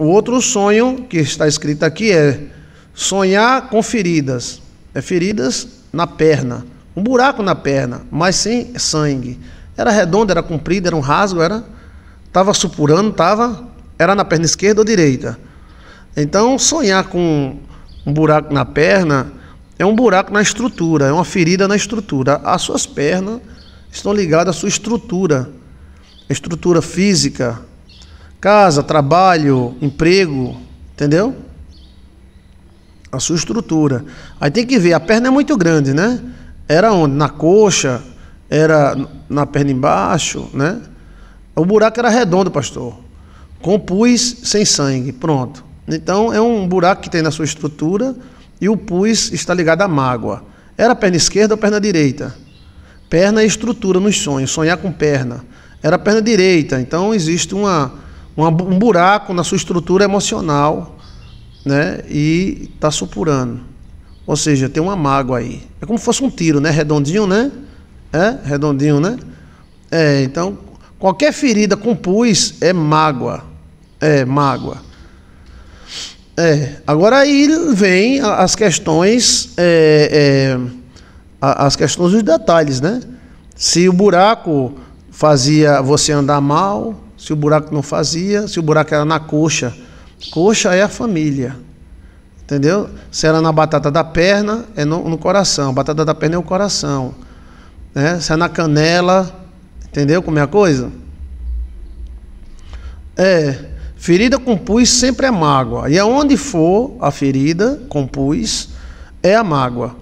O outro sonho que está escrito aqui é sonhar com feridas. É feridas na perna, um buraco na perna, mas sem sangue. Era redondo, era comprido, era um rasgo, era tava supurando, tava era na perna esquerda ou direita. Então, sonhar com um buraco na perna é um buraco na estrutura, é uma ferida na estrutura. As suas pernas estão ligadas à sua estrutura, estrutura física, Casa, trabalho, emprego, entendeu? A sua estrutura. Aí tem que ver, a perna é muito grande, né? Era onde? Na coxa, era na perna embaixo, né? O buraco era redondo, pastor. Com pus sem sangue, pronto. Então é um buraco que tem na sua estrutura e o pus está ligado à mágoa. Era perna esquerda ou perna direita? Perna é estrutura nos sonhos, sonhar com perna. Era perna direita, então existe uma um buraco na sua estrutura emocional, né? E está supurando. Ou seja, tem uma mágoa aí. É como se fosse um tiro, né? Redondinho, né? É, redondinho, né? É, então, qualquer ferida com pus é mágoa. É, mágoa. É, agora aí vem as questões, é, é, as questões dos detalhes, né? Se o buraco fazia você andar mal, se o buraco não fazia, se o buraco era na coxa. Coxa é a família. Entendeu? Se era na batata da perna, é no, no coração. batata da perna é o coração. Né? Se é na canela. Entendeu como é a coisa? É. Ferida com pus sempre é mágoa. E aonde for a ferida com pus, é a mágoa.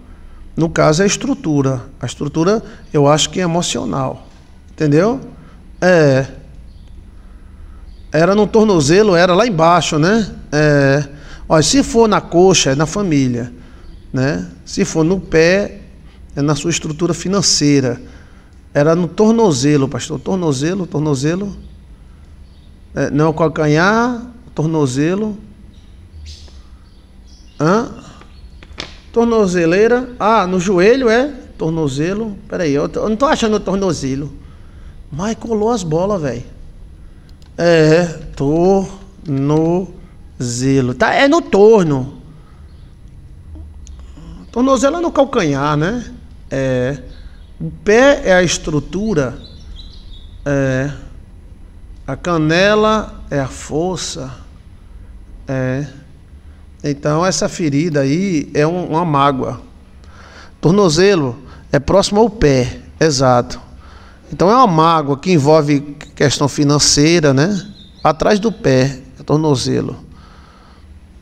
No caso, é a estrutura. A estrutura, eu acho que é emocional. Entendeu? É. Era no tornozelo, era lá embaixo, né? É, olha, se for na coxa, é na família. Né? Se for no pé, é na sua estrutura financeira. Era no tornozelo, pastor. Tornozelo, tornozelo. É, não é o calcanhar, tornozelo. Hã? Tornozeleira. Ah, no joelho é tornozelo. Peraí, eu, eu não tô achando o tornozelo. Mas colou as bolas, velho. É, tornozelo. Tá, é no torno. Tornozelo é no calcanhar, né? É. O pé é a estrutura. É. A canela é a força. É. Então, essa ferida aí é um, uma mágoa. Tornozelo é próximo ao pé, exato. Então é uma mágoa que envolve questão financeira, né? Atrás do pé, é tornozelo.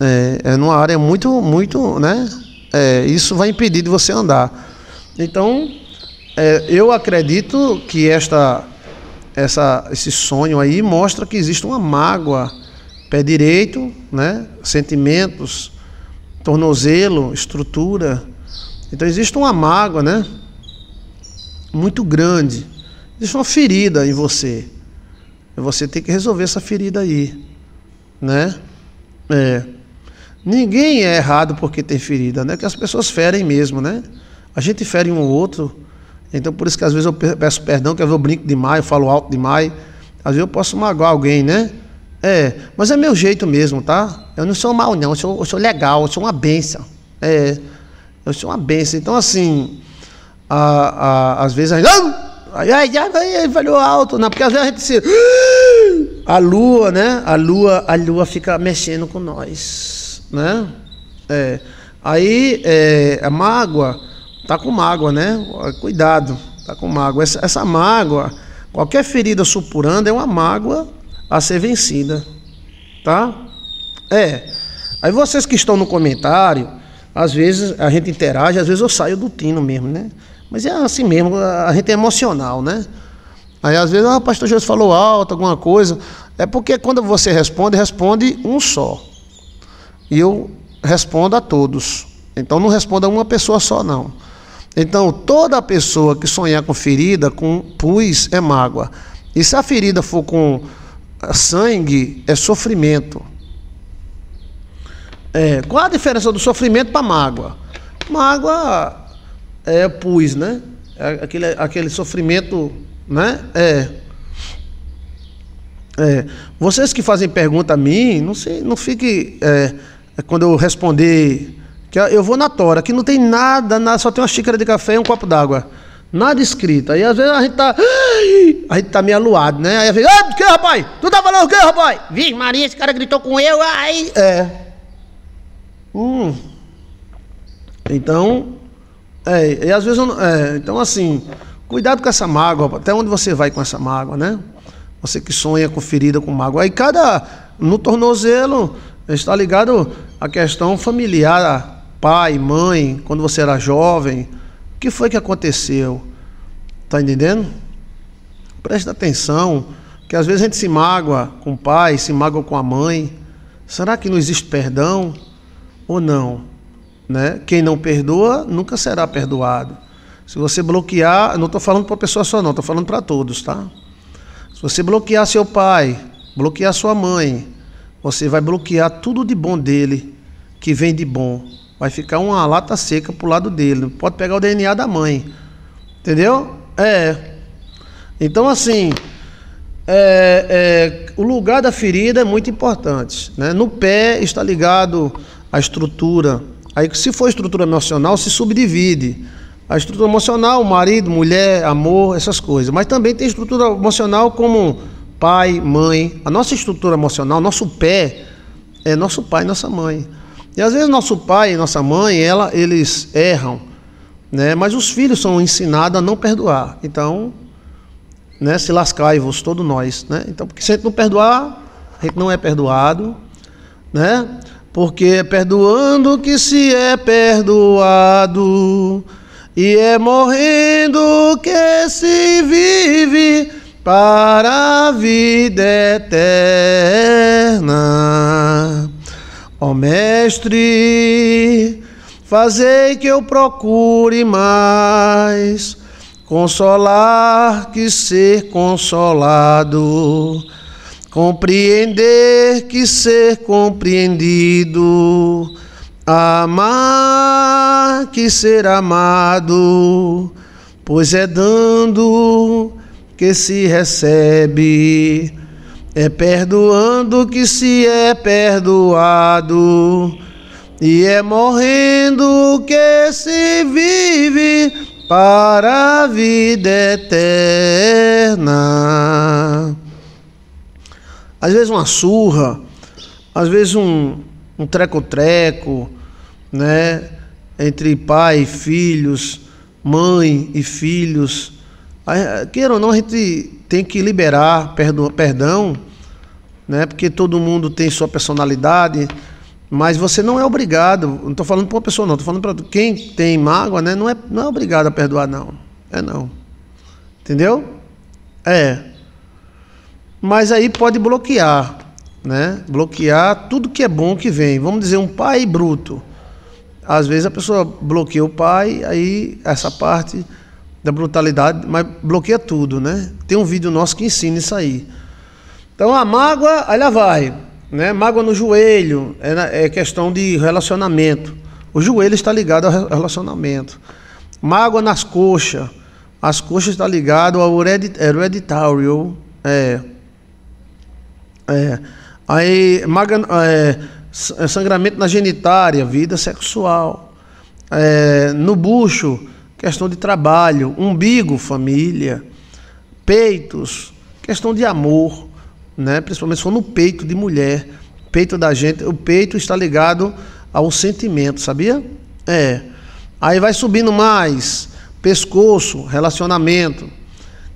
É, é numa área muito, muito, né? É, isso vai impedir de você andar. Então, é, eu acredito que esta, essa, esse sonho aí mostra que existe uma mágoa, pé direito, né? Sentimentos, tornozelo, estrutura. Então existe uma mágoa, né? Muito grande. Existe uma ferida em você. Você tem que resolver essa ferida aí. Né? É. Ninguém é errado porque tem ferida, né? Que as pessoas ferem mesmo, né? A gente fere um ou outro. Então por isso que às vezes eu peço perdão, que às vezes eu brinco demais, eu falo alto demais. Às vezes eu posso magoar alguém, né? É, mas é meu jeito mesmo, tá? Eu não sou mal, não. Eu sou, eu sou legal, eu sou uma benção. É, eu sou uma benção. Então, assim, a, a, às vezes a gente. Aí, ai, ai, ai, valeu alto. Não, porque às vezes a gente se. Ah! A lua, né? A lua, a lua fica mexendo com nós, né? É. Aí é, a mágoa, tá com mágoa, né? Cuidado, tá com mágoa. Essa, essa mágoa, qualquer ferida supurando é uma mágoa a ser vencida, tá? É. Aí vocês que estão no comentário, às vezes a gente interage, às vezes eu saio do tino mesmo, né? Mas é assim mesmo, a gente é emocional, né? Aí às vezes, ah, pastor Jesus falou alto, alguma coisa. É porque quando você responde, responde um só. E eu respondo a todos. Então não responda a uma pessoa só, não. Então toda pessoa que sonhar com ferida, com pus, é mágoa. E se a ferida for com ah, sangue, é sofrimento. É, qual a diferença do sofrimento para mágoa? Mágoa é pus, né? É, aquele, aquele sofrimento, né? É. É. Vocês que fazem pergunta a mim, não, sei, não fique é, é, quando eu responder que eu vou na tora, que não tem nada, nada só tem uma xícara de café e um copo d'água. Nada escrito. Aí às vezes a gente tá. A gente tá meio aluado, né? Aí às vezes, ah, o que, rapaz? Tu tá falando o que, rapaz? Vixe, Maria, esse cara gritou com eu, aí. É. Hum. Então, é, e às vezes é, então assim, cuidado com essa mágoa, até onde você vai com essa mágoa, né? Você que sonha com ferida, com mágoa. Aí cada no tornozelo está ligado à questão familiar, pai, mãe, quando você era jovem, o que foi que aconteceu? Tá entendendo? Presta atenção, que às vezes a gente se mágoa com o pai, se mágoa com a mãe. Será que não existe perdão ou não? Né? Quem não perdoa nunca será perdoado. Se você bloquear, não estou falando para pessoa só, não, estou falando para todos, tá? Se você bloquear seu pai, bloquear sua mãe, você vai bloquear tudo de bom dele, que vem de bom. Vai ficar uma lata seca pro lado dele. Pode pegar o DNA da mãe. Entendeu? É. Então, assim, é, é, o lugar da ferida é muito importante. Né? No pé está ligado à estrutura Aí, se for estrutura emocional, se subdivide. A estrutura emocional, marido, mulher, amor, essas coisas. Mas também tem estrutura emocional como pai, mãe. A nossa estrutura emocional, nosso pé, é nosso pai e nossa mãe. E às vezes nosso pai e nossa mãe, ela, eles erram, né? mas os filhos são ensinados a não perdoar. Então, né, se lascai-vos, todos nós. Né? Então, porque se a gente não perdoar, a gente não é perdoado. Né? porque é perdoando que se é perdoado, e é morrendo que se vive para a vida eterna. Ó oh, Mestre, fazei que eu procure mais consolar que ser consolado Compreender que ser compreendido, amar que ser amado, pois é dando que se recebe, é perdoando que se é perdoado, e é morrendo que se vive para a vida eterna. Às vezes uma surra, às vezes um treco-treco, né? Entre pai e filhos, mãe e filhos. Queira ou não, a gente tem que liberar perdão, né? Porque todo mundo tem sua personalidade, mas você não é obrigado. Não estou falando para uma pessoa, não. Estou falando para quem tem mágoa, né? Não é, não é obrigado a perdoar, não. É não. Entendeu? É mas aí pode bloquear, né? Bloquear tudo que é bom que vem. Vamos dizer um pai bruto. Às vezes a pessoa bloqueia o pai, aí essa parte da brutalidade, mas bloqueia tudo, né? Tem um vídeo nosso que ensina isso aí. Então a mágoa, aí lá vai, né? Mágoa no joelho, é, é questão de relacionamento. O joelho está ligado ao relacionamento. Mágoa nas coxas. As coxas está ligado ao hereditário, é, é. Aí, é, é, sangramento na genitária, vida sexual. É, no bucho, questão de trabalho. Umbigo, família. Peitos, questão de amor, né? principalmente se for no peito de mulher. Peito da gente, o peito está ligado ao sentimento, sabia? É. Aí vai subindo mais. Pescoço, relacionamento.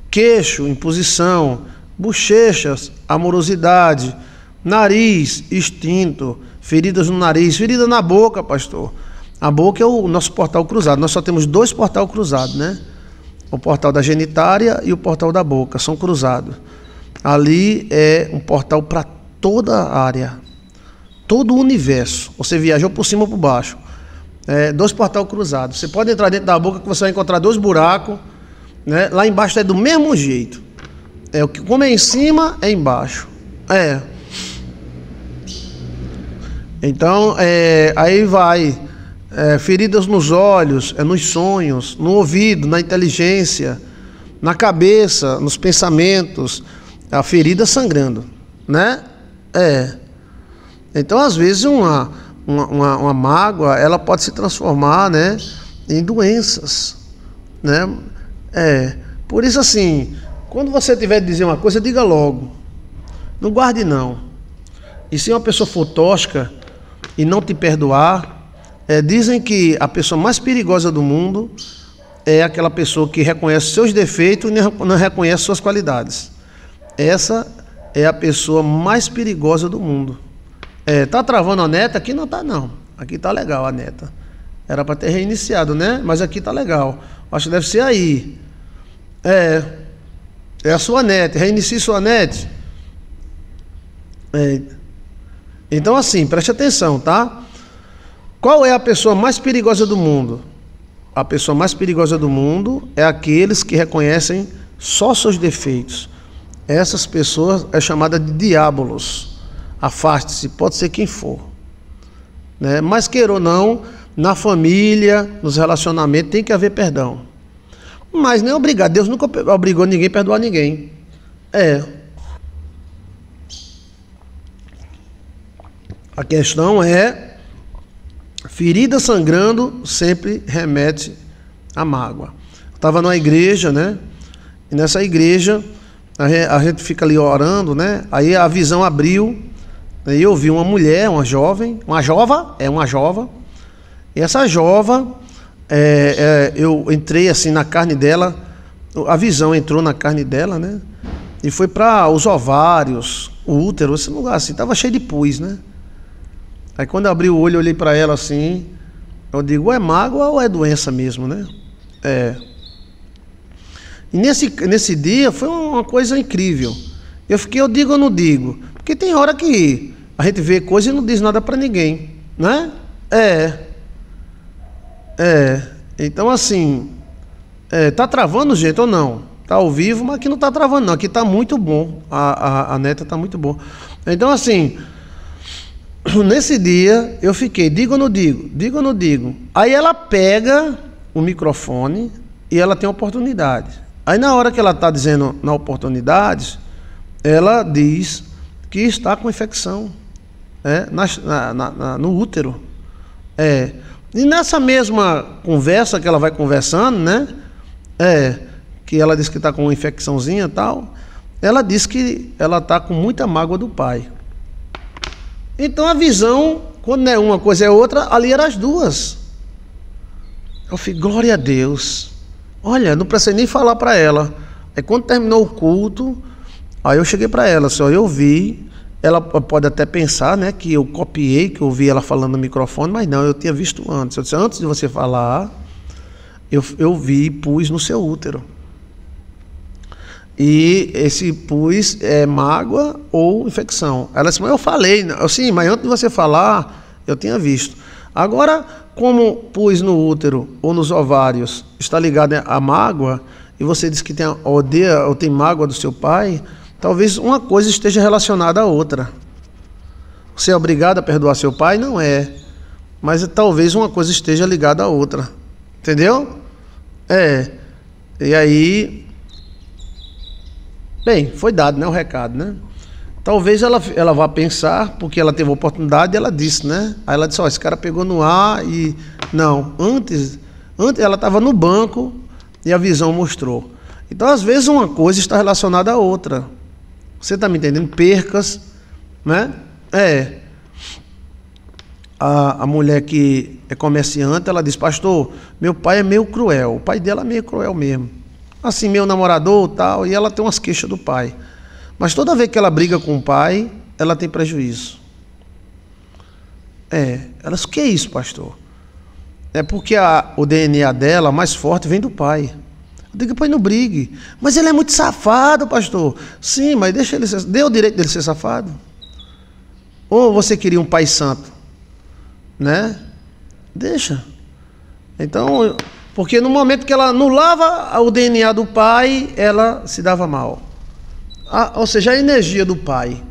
Queixo, imposição bochechas, amorosidade, nariz, extinto feridas no nariz, ferida na boca, pastor. A boca é o nosso portal cruzado. Nós só temos dois portal cruzados, né? O portal da genitária e o portal da boca, são cruzados. Ali é um portal para toda a área, todo o universo. Você viajou por cima ou por baixo. É, dois portais cruzados. Você pode entrar dentro da boca que você vai encontrar dois buracos, né? Lá embaixo é do mesmo jeito. É o que como é em cima é embaixo. É. Então, é, aí vai é, feridas nos olhos, é nos sonhos, no ouvido, na inteligência, na cabeça, nos pensamentos, a ferida sangrando, né? É. Então, às vezes uma uma, uma, uma mágoa, ela pode se transformar, né, em doenças, né? É. Por isso assim, quando você tiver de dizer uma coisa, diga logo. Não guarde não. E se uma pessoa for tosca e não te perdoar, é, dizem que a pessoa mais perigosa do mundo é aquela pessoa que reconhece seus defeitos e não reconhece suas qualidades. Essa é a pessoa mais perigosa do mundo. É, tá travando a neta? Aqui não tá não. Aqui tá legal a neta. Era para ter reiniciado, né? Mas aqui tá legal. Acho que deve ser aí. É, é a sua net, reinicie sua net. É. Então, assim, preste atenção, tá? Qual é a pessoa mais perigosa do mundo? A pessoa mais perigosa do mundo é aqueles que reconhecem só seus defeitos. Essas pessoas é chamada de diabolos. Afaste-se, pode ser quem for. Né? Mas queira ou não, na família, nos relacionamentos, tem que haver perdão. Mas nem obrigado. Deus nunca obrigou ninguém a perdoar ninguém. É. A questão é: ferida sangrando sempre remete à mágoa. Estava numa igreja, né? E nessa igreja a gente fica ali orando, né? Aí a visão abriu né? e eu vi uma mulher, uma jovem, uma jova, é uma jova. E essa jova é, é, eu entrei assim na carne dela, a visão entrou na carne dela, né? E foi para os ovários, o útero, esse lugar assim, tava cheio de pus, né? Aí quando eu abri o olho, eu olhei para ela assim, eu digo, ou é mágoa ou é doença mesmo, né? É. E nesse, nesse dia foi uma coisa incrível. Eu fiquei, eu digo ou não digo? Porque tem hora que a gente vê coisa e não diz nada para ninguém, né? É. É. Então, assim. É, tá travando, gente, ou não? Tá ao vivo, mas aqui não tá travando, não. Aqui tá muito bom. A, a, a neta tá muito bom. Então, assim. Nesse dia, eu fiquei, digo ou não digo? Digo ou não digo? Aí ela pega o microfone e ela tem oportunidade. Aí, na hora que ela tá dizendo na oportunidade, ela diz que está com infecção é, na, na, na, no útero. É. E nessa mesma conversa que ela vai conversando, né? É, que ela diz que está com uma infecçãozinha e tal. Ela diz que ela está com muita mágoa do pai. Então a visão, quando é uma coisa é outra, ali eram as duas. Eu falei, glória a Deus. Olha, não precisei nem falar para ela. Aí quando terminou o culto, aí eu cheguei para ela, só assim, eu vi ela pode até pensar né, que eu copiei, que eu ouvi ela falando no microfone, mas não, eu tinha visto antes. Eu disse, antes de você falar, eu, eu vi e pus no seu útero. E esse pus é mágoa ou infecção. Ela disse, mas eu falei. Né? Eu, Sim, mas antes de você falar, eu tinha visto. Agora, como pus no útero ou nos ovários está ligado à mágoa, e você diz que tem, odeia ou tem mágoa do seu pai, Talvez uma coisa esteja relacionada à outra. Você é obrigado a perdoar seu pai? Não é. Mas talvez uma coisa esteja ligada à outra. Entendeu? É. E aí. Bem, foi dado né, o recado, né? Talvez ela, ela vá pensar, porque ela teve oportunidade e ela disse, né? Aí ela disse: Ó, esse cara pegou no ar e. Não, antes, antes ela estava no banco e a visão mostrou. Então, às vezes, uma coisa está relacionada à outra. Você está me entendendo? Percas, né? É. A, a mulher que é comerciante, ela diz, pastor, meu pai é meio cruel. O pai dela é meio cruel mesmo. Assim, meu namorador tal, e ela tem umas queixas do pai. Mas toda vez que ela briga com o pai, ela tem prejuízo. É, ela diz, o que é isso, pastor? É porque a, o DNA dela, mais forte, vem do pai que pois não brigue. Mas ele é muito safado, pastor. Sim, mas deixa ele ser, dê o direito dele ser safado. Ou você queria um pai santo, né? Deixa. Então, porque no momento que ela anulava o DNA do pai, ela se dava mal. Ah, ou seja, a energia do pai.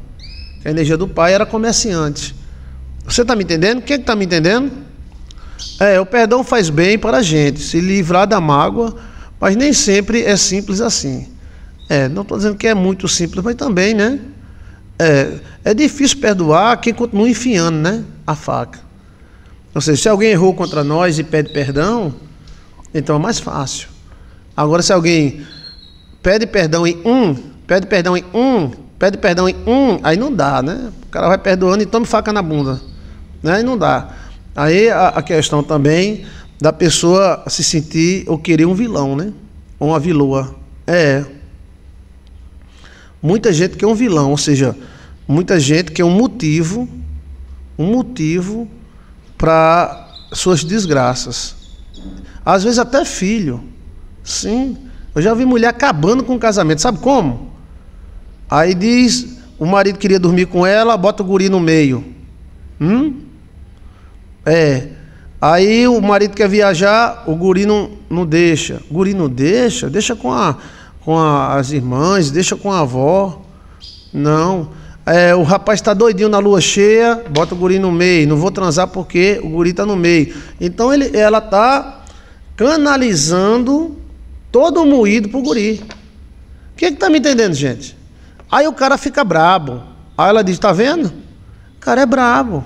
A energia do pai era comerciante. Você está me entendendo? Quem está me entendendo? É, o perdão faz bem para a gente. Se livrar da mágoa mas nem sempre é simples assim. É, não estou dizendo que é muito simples, mas também, né? É, é difícil perdoar quem continua enfiando, né? A faca. Ou seja, se alguém errou contra nós e pede perdão, então é mais fácil. Agora, se alguém pede perdão em um, pede perdão em um, pede perdão em um, aí não dá, né? O cara vai perdoando e toma faca na bunda. Né? Aí não dá. Aí a, a questão também da pessoa se sentir ou querer um vilão, né? Ou uma viloa. É. Muita gente quer um vilão, ou seja, muita gente quer um motivo, um motivo para suas desgraças. Às vezes até filho. Sim. Eu já vi mulher acabando com o casamento. Sabe como? Aí diz, o marido queria dormir com ela, bota o guri no meio. Hum? É. Aí o marido quer viajar, o guri não, não deixa. O guri não deixa, deixa com, a, com a, as irmãs, deixa com a avó. Não. É, o rapaz está doidinho na lua cheia, bota o guri no meio. Não vou transar porque o guri está no meio. Então ele, ela está canalizando todo o moído para o guri. Quem é que está me entendendo, gente? Aí o cara fica brabo. Aí ela diz: tá vendo? O cara é brabo.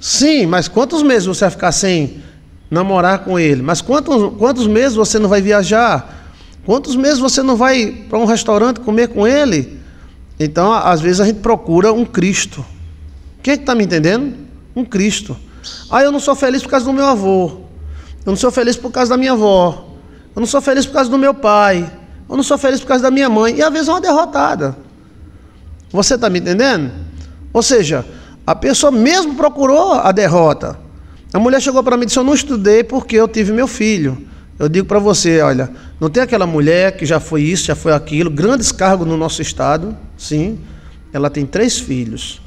Sim, mas quantos meses você vai ficar sem namorar com ele? Mas quantos, quantos meses você não vai viajar? Quantos meses você não vai para um restaurante comer com ele? Então, às vezes a gente procura um Cristo. Quem é que está me entendendo? Um Cristo. Ah, eu não sou feliz por causa do meu avô. Eu não sou feliz por causa da minha avó. Eu não sou feliz por causa do meu pai. Eu não sou feliz por causa da minha mãe. E às vezes é uma derrotada. Você está me entendendo? Ou seja, a pessoa mesmo procurou a derrota. A mulher chegou para mim e disse: Eu não estudei porque eu tive meu filho. Eu digo para você: olha, não tem aquela mulher que já foi isso, já foi aquilo, grandes cargos no nosso estado, sim. Ela tem três filhos.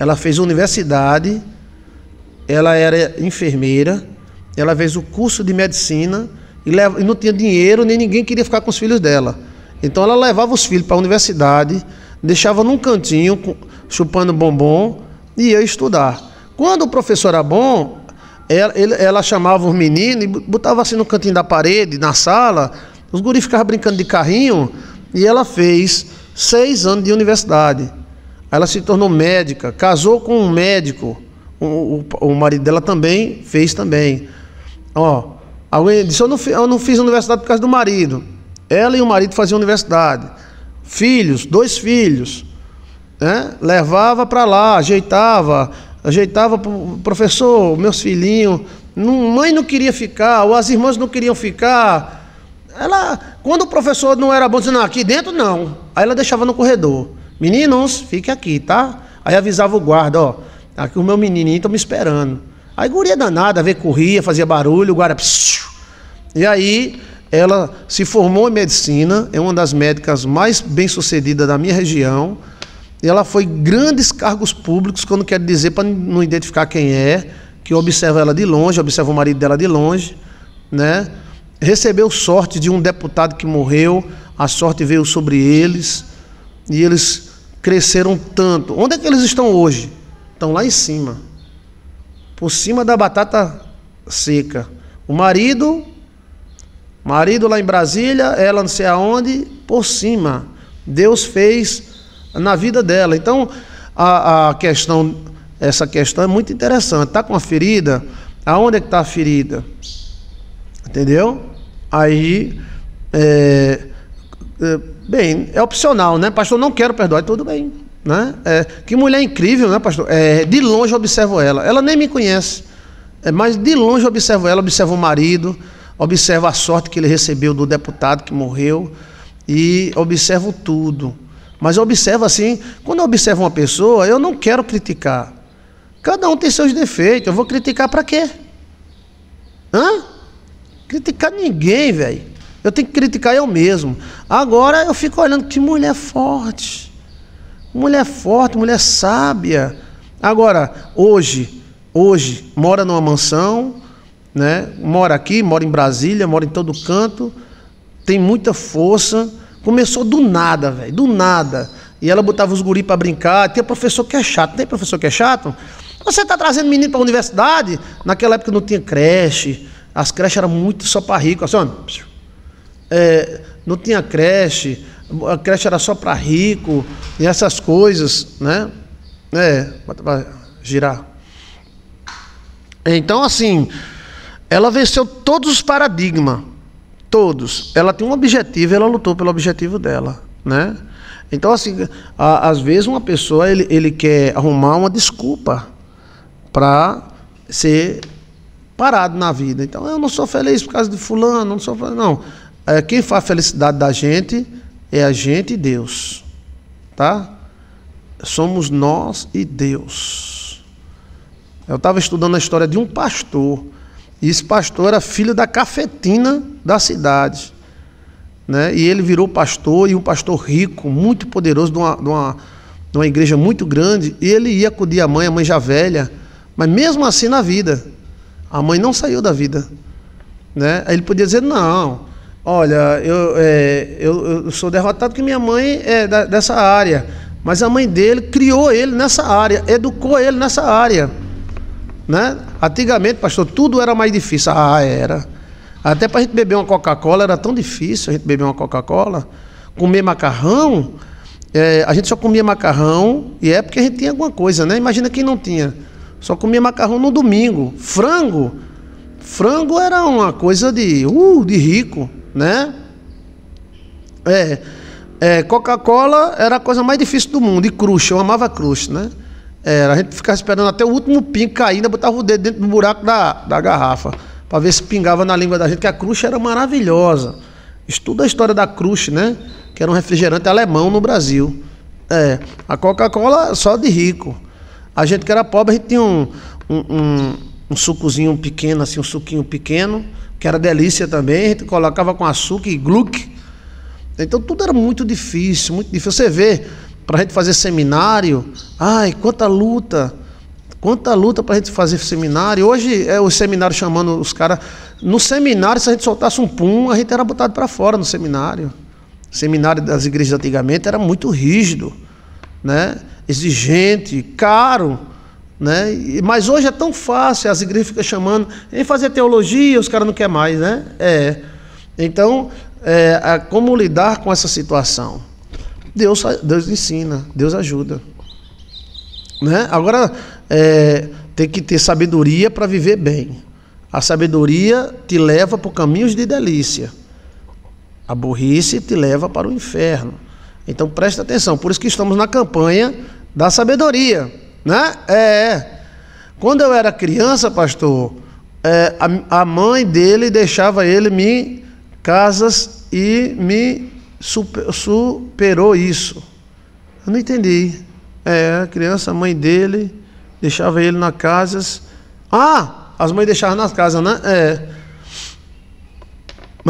Ela fez universidade, ela era enfermeira, ela fez o curso de medicina e, não tinha dinheiro, nem ninguém queria ficar com os filhos dela. Então ela levava os filhos para a universidade, deixava num cantinho, chupando bombom, e ia estudar. Quando o professor era bom, ela, ela chamava os meninos e botava assim no cantinho da parede, na sala, os guris ficavam brincando de carrinho e ela fez seis anos de universidade. Ela se tornou médica, casou com um médico. O, o, o marido dela também fez também. Ó, alguém disse, eu não, eu não fiz universidade por causa do marido. Ela e o marido faziam universidade. Filhos, dois filhos. Né? Levava para lá, ajeitava, ajeitava para o professor, meus filhinhos. Não, mãe não queria ficar, ou as irmãs não queriam ficar. Ela, quando o professor não era bom, dizia, não, aqui dentro não. Aí ela deixava no corredor. Meninos, fiquem aqui, tá? Aí avisava o guarda, ó, aqui o meu menininho está me esperando. Aí guria danada, ver corria, fazia barulho, o guarda... Psiu. E aí ela se formou em medicina, é uma das médicas mais bem-sucedidas da minha região. E ela foi grandes cargos públicos, quando quer dizer, para não identificar quem é, que observa ela de longe, observa o marido dela de longe, né? Recebeu sorte de um deputado que morreu, a sorte veio sobre eles, e eles cresceram tanto. Onde é que eles estão hoje? Estão lá em cima, por cima da batata seca. O marido, marido lá em Brasília, ela não sei aonde, por cima. Deus fez na vida dela. Então, a, a questão, essa questão é muito interessante. Está com a ferida? Aonde é que está a ferida? Entendeu? Aí, é, é, bem, é opcional, né? Pastor, não quero perdoar, tudo bem. Né? É, que mulher incrível, né, pastor? É, de longe eu observo ela. Ela nem me conhece, é, mas de longe eu observo ela, observo o marido, observo a sorte que ele recebeu do deputado que morreu e observo tudo. Mas eu observo assim, quando eu observo uma pessoa, eu não quero criticar. Cada um tem seus defeitos. Eu vou criticar para quê? Hã? Criticar ninguém, velho. Eu tenho que criticar eu mesmo. Agora eu fico olhando que mulher forte. Mulher forte, mulher sábia. Agora, hoje, hoje, mora numa mansão, né? mora aqui, mora em Brasília, mora em todo canto, tem muita força Começou do nada, velho, do nada. E ela botava os guri para brincar. Tinha professor que é chato, tem professor que é chato? Você está trazendo menino para a universidade? Naquela época não tinha creche, as creches eram muito só para rico. Assim, ó, é, não tinha creche, a creche era só para rico e essas coisas, né? É, vai girar. Então, assim, ela venceu todos os paradigmas. Todos. Ela tem um objetivo, ela lutou pelo objetivo dela, né? Então, assim, a, às vezes uma pessoa ele, ele quer arrumar uma desculpa para ser parado na vida. Então, eu não sou feliz por causa de fulano, não sou feliz. Não. É, quem faz a felicidade da gente é a gente e Deus. Tá? Somos nós e Deus. Eu estava estudando a história de um pastor. E esse pastor era filho da cafetina das cidades. Né? E ele virou pastor, e um pastor rico, muito poderoso, de uma, de uma, de uma igreja muito grande. E ele ia acudir a mãe, a mãe já velha, mas mesmo assim na vida. A mãe não saiu da vida. Né? Aí ele podia dizer: não, olha, eu, é, eu, eu sou derrotado porque minha mãe é da, dessa área. Mas a mãe dele criou ele nessa área, educou ele nessa área. Né? Antigamente, pastor, tudo era mais difícil. Ah, era. Até para a gente beber uma Coca-Cola era tão difícil a gente beber uma Coca-Cola. Comer macarrão, é, a gente só comia macarrão e é porque a gente tinha alguma coisa, né? Imagina quem não tinha. Só comia macarrão no domingo. Frango, frango era uma coisa de, uh, de rico, né? É, é Coca-Cola era a coisa mais difícil do mundo. E crush, eu amava crush, né? Era, a gente ficava esperando até o último pingo cair, ainda botava o dedo dentro do buraco da, da garrafa para ver se pingava na língua da gente, que a Crush era maravilhosa. Estuda a história da Crush, né? Que era um refrigerante alemão no Brasil. É, a Coca-Cola só de rico. A gente que era pobre, a gente tinha um, um, um, um sucozinho pequeno, assim, um suquinho pequeno, que era delícia também. A gente colocava com açúcar e gluck. Então tudo era muito difícil, muito difícil. Você vê, para a gente fazer seminário, ai, quanta luta Quanta luta para a gente fazer seminário. Hoje é o seminário chamando os caras. No seminário, se a gente soltasse um pum, a gente era botado para fora no seminário. O seminário das igrejas antigamente era muito rígido, né? exigente, caro. Né? Mas hoje é tão fácil, as igrejas ficam chamando, em fazer teologia, os caras não querem mais, né? É. Então, é, é, como lidar com essa situação? Deus, Deus ensina, Deus ajuda. Né? Agora, é, tem que ter sabedoria para viver bem. A sabedoria te leva por caminhos de delícia. A burrice te leva para o inferno. Então presta atenção. Por isso que estamos na campanha da sabedoria. Né? É. é. Quando eu era criança, pastor, é, a, a mãe dele deixava ele me casas e me super, superou isso. Eu não entendi. É, a criança, a mãe dele, deixava ele nas casas. Ah! As mães deixavam nas casas, né? É.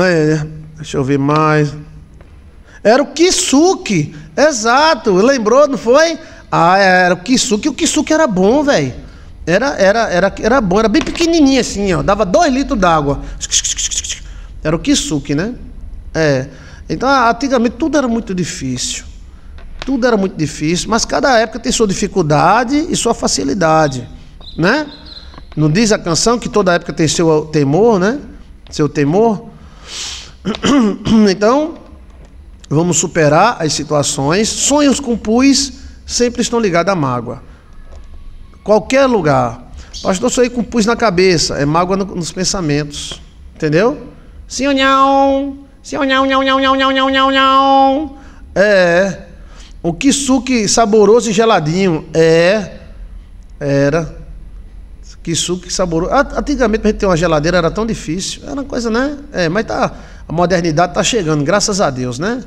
é. Deixa eu ver mais. Era o Kisuke. Exato. Lembrou, não foi? Ah, é, era o Kisuke. O Kisuke era bom, velho. Era, era, era, era bom. Era bem pequenininho assim, ó. Dava dois litros d'água. Era o Kisuke, né? É. Então, antigamente tudo era muito difícil tudo era muito difícil, mas cada época tem sua dificuldade e sua facilidade, né? Não diz a canção que toda época tem seu temor, né? Seu temor. Então, vamos superar as situações. Sonhos com pus sempre estão ligados à mágoa. Qualquer lugar. Pastor, sonhei com pus na cabeça. É mágoa nos pensamentos. Entendeu? Sim ou não? Sim ou não, não, não, não, não, não, não, não. É. O kisuke saboroso e geladinho. É. Era. Kisuke saboroso. Antigamente para gente ter uma geladeira era tão difícil. Era uma coisa, né? É, mas tá, a modernidade tá chegando, graças a Deus, né?